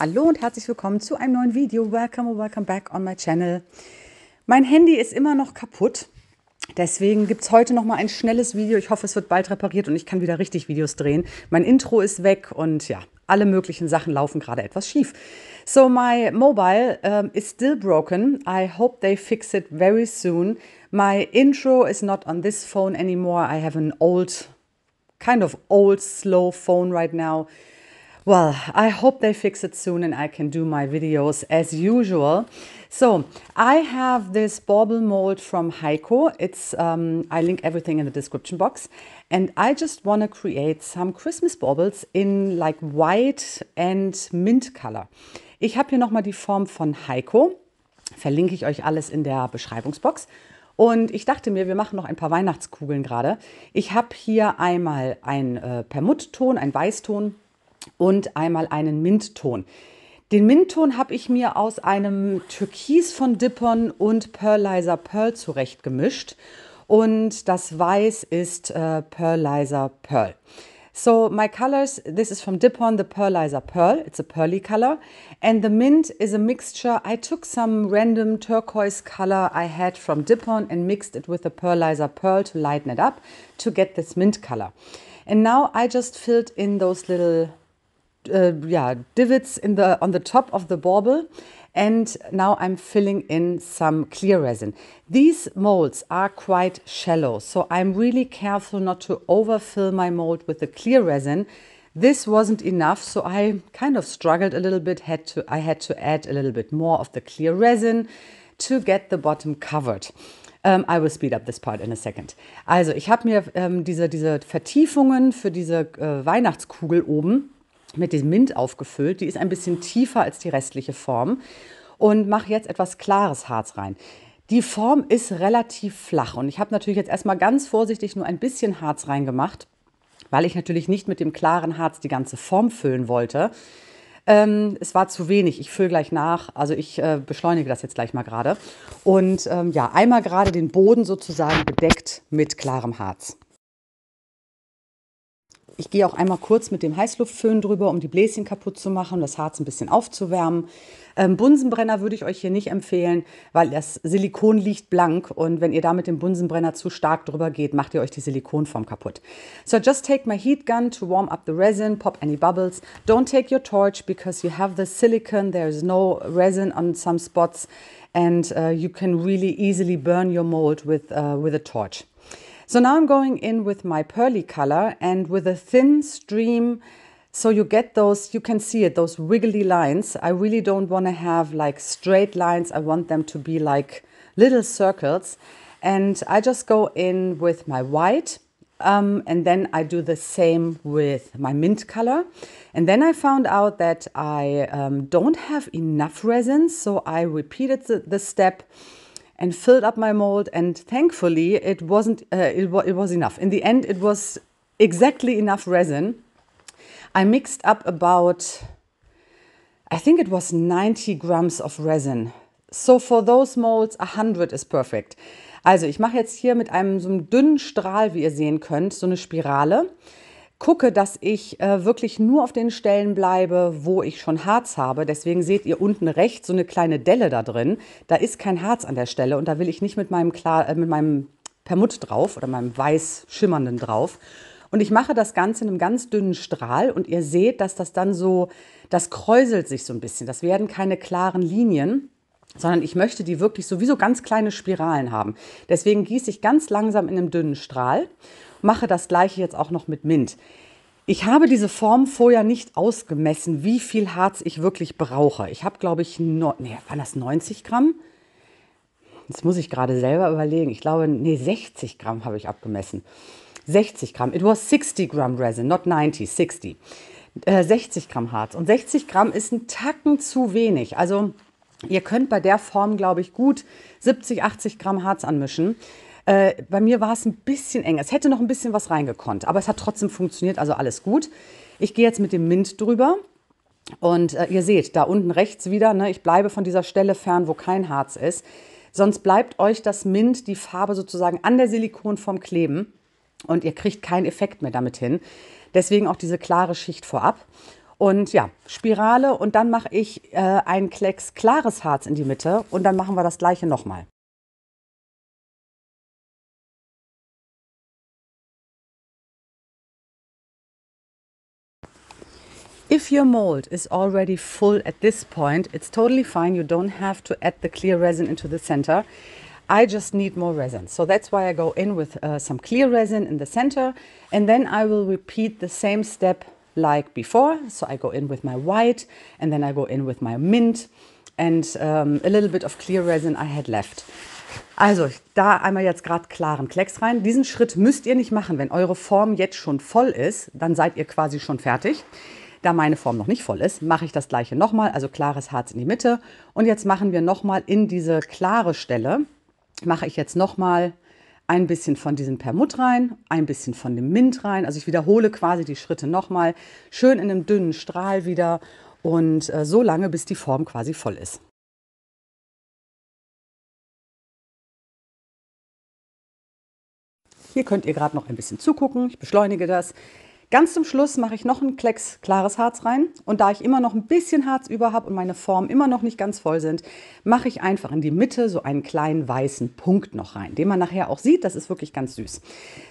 Hallo und herzlich willkommen zu einem neuen Video. Welcome, or welcome back on my channel. Mein Handy ist immer noch kaputt. Deswegen gibt es heute nochmal ein schnelles Video. Ich hoffe, es wird bald repariert und ich kann wieder richtig Videos drehen. Mein Intro ist weg und ja, alle möglichen Sachen laufen gerade etwas schief. So, my mobile um, ähm, is still broken. I hope they fix it very soon. My intro is not on this phone anymore. I have an old, kind of old, slow phone right now. Well, I hope they fix it soon and I can do my videos as usual. So I have this bauble mold from Heiko. It's um, I link everything in the description box. And I just want to create some Christmas baubles in like white and mint color. Ich habe hier nochmal die Form von Heiko. Verlinke ich euch alles in der Beschreibungsbox. Und ich dachte mir, wir machen noch ein paar Weihnachtskugeln gerade. Ich habe hier einmal einen äh, Permuttton, einen Weißton und einmal einen Mintton. Den Mintton habe ich mir aus einem Türkis von Dippon und Pearlizer Pearl zurecht gemischt. Und das Weiß ist äh, Pearlizer Pearl. So my colors, this is from Dippon, the Pearlizer Pearl. It's a pearly color. And the mint is a mixture. I took some random turquoise color I had from Dippon and mixed it with the Pearlizer Pearl to lighten it up to get this mint color. And now I just filled in those little uh, yeah, divots in the, on the top of the bauble. And now I'm filling in some clear resin. These molds are quite shallow, so I'm really careful not to overfill my mold with the clear resin. This wasn't enough, so I kind of struggled a little bit. Had to, I had to add a little bit more of the clear resin to get the bottom covered. Um, I will speed up this part in a second. Also, ich habe mir ähm, diese, diese Vertiefungen für diese äh, Weihnachtskugel oben mit dem Mint aufgefüllt. Die ist ein bisschen tiefer als die restliche Form und mache jetzt etwas klares Harz rein. Die Form ist relativ flach und ich habe natürlich jetzt erstmal ganz vorsichtig nur ein bisschen Harz reingemacht, weil ich natürlich nicht mit dem klaren Harz die ganze Form füllen wollte. Ähm, es war zu wenig. Ich fülle gleich nach. Also ich äh, beschleunige das jetzt gleich mal gerade. Und ähm, ja, einmal gerade den Boden sozusagen bedeckt mit klarem Harz. Ich gehe auch einmal kurz mit dem Heißluftföhn drüber, um die Bläschen kaputt zu machen, um das Harz ein bisschen aufzuwärmen. Ähm, Bunsenbrenner würde ich euch hier nicht empfehlen, weil das Silikon liegt blank und wenn ihr da mit dem Bunsenbrenner zu stark drüber geht, macht ihr euch die Silikonform kaputt. So just take my heat gun to warm up the resin, pop any bubbles. Don't take your torch because you have the silicon, there is no resin on some spots and uh, you can really easily burn your mold with, uh, with a torch. So now I'm going in with my pearly color and with a thin stream so you get those, you can see it, those wiggly lines. I really don't want to have like straight lines. I want them to be like little circles. And I just go in with my white um, and then I do the same with my mint color. And then I found out that I um, don't have enough resin, so I repeated the, the step and filled up my mold. And thankfully, it wasn't. Uh, it, it was enough. In the end, it was exactly enough resin. I mixed up about, I think it was 90 grams of resin. So for those molds, 100 is perfect. Also ich mache jetzt hier mit einem so einem dünnen Strahl, wie ihr sehen könnt, so eine Spirale. gucke, dass ich äh, wirklich nur auf den Stellen bleibe, wo ich schon Harz habe. Deswegen seht ihr unten rechts so eine kleine Delle da drin. Da ist kein Harz an der Stelle und da will ich nicht mit meinem, Klar, äh, mit meinem Permut drauf oder meinem weiß schimmernden drauf. Und ich mache das Ganze in einem ganz dünnen Strahl und ihr seht, dass das dann so, das kräuselt sich so ein bisschen. Das werden keine klaren Linien sondern ich möchte die wirklich sowieso ganz kleine Spiralen haben. Deswegen gieße ich ganz langsam in einem dünnen Strahl mache das gleiche jetzt auch noch mit Mint. Ich habe diese Form vorher nicht ausgemessen, wie viel Harz ich wirklich brauche. Ich habe, glaube ich, no, nee, waren das 90 Gramm? Das muss ich gerade selber überlegen. Ich glaube, nee, 60 Gramm habe ich abgemessen. 60 Gramm. It was 60 Gramm Resin, not 90, 60. Äh, 60 Gramm Harz. Und 60 Gramm ist ein Tacken zu wenig. Also ihr könnt bei der Form, glaube ich, gut 70, 80 Gramm Harz anmischen. Äh, bei mir war es ein bisschen enger. Es hätte noch ein bisschen was reingekonnt, aber es hat trotzdem funktioniert, also alles gut. Ich gehe jetzt mit dem Mint drüber. Und äh, ihr seht, da unten rechts wieder, ne, ich bleibe von dieser Stelle fern, wo kein Harz ist. Sonst bleibt euch das Mint, die Farbe sozusagen an der Silikonform kleben und ihr kriegt keinen Effekt mehr damit hin. Deswegen auch diese klare Schicht vorab. Und ja, Spirale und dann mache ich äh, ein Klecks klares Harz in die Mitte und dann machen wir das gleiche nochmal. If your mold is already full at this point, it's totally fine. You don't have to add the clear resin into the center. I just need more resin. So that's why I go in with uh, some clear resin in the center and then I will repeat the same step like before. So I go in with my white and then I go in with my mint and um, a little bit of clear resin I had left. Also, da einmal jetzt gerade klaren Klecks rein. Diesen Schritt müsst ihr nicht machen. Wenn eure Form jetzt schon voll ist, dann seid ihr quasi schon fertig. Da meine Form noch nicht voll ist, mache ich das gleiche nochmal, also klares Harz in die Mitte. Und jetzt machen wir nochmal in diese klare Stelle, mache ich jetzt nochmal ein bisschen von diesem Permut rein, ein bisschen von dem Mint rein. Also ich wiederhole quasi die Schritte nochmal, schön in einem dünnen Strahl wieder und äh, so lange, bis die Form quasi voll ist. Hier könnt ihr gerade noch ein bisschen zugucken. Ich beschleunige das. Ganz zum Schluss mache ich noch ein Klecks klares Harz rein. Und da ich immer noch ein bisschen Harz über habe und meine Formen immer noch nicht ganz voll sind, mache ich einfach in die Mitte so einen kleinen weißen Punkt noch rein, den man nachher auch sieht. Das ist wirklich ganz süß.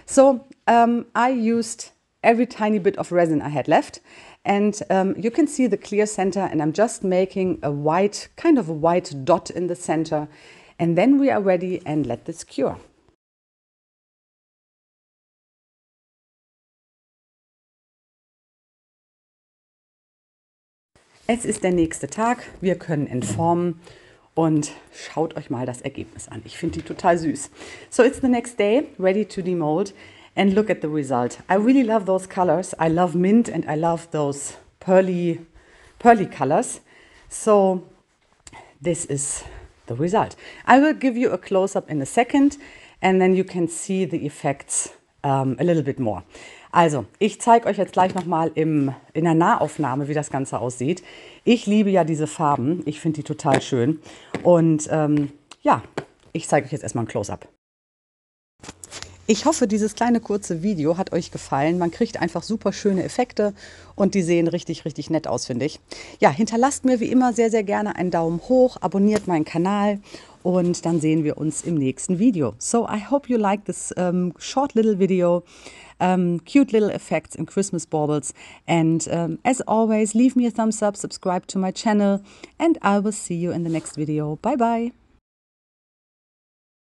So, um, ähm, I used every tiny bit of resin I had left. And um, you can see the clear center and I'm just making a white, kind of a white dot in the center. And then we are ready and let this cure. Es ist der nächste Tag, wir können entformen und schaut euch mal das Ergebnis an. Ich finde die total süß. So it's the next day, ready to demold and look at the result. I really love those colors. I love mint and I love those pearly pearly colors. So this is the result. I will give you a close up in a second and then you can see the effects um, a little bit more. Also, ich zeige euch jetzt gleich nochmal in der Nahaufnahme, wie das Ganze aussieht. Ich liebe ja diese Farben. Ich finde die total schön. Und ähm, ja, ich zeige euch jetzt erstmal ein Close-up. Ich hoffe, dieses kleine kurze Video hat euch gefallen. Man kriegt einfach super schöne Effekte und die sehen richtig, richtig nett aus, finde ich. Ja, hinterlasst mir wie immer sehr, sehr gerne einen Daumen hoch, abonniert meinen Kanal und dann sehen wir uns im nächsten Video. So I hope you like this um, short little video. Um, cute little effects and Christmas baubles. And um, as always, leave me a thumbs up, subscribe to my channel, and I will see you in the next video. Bye bye.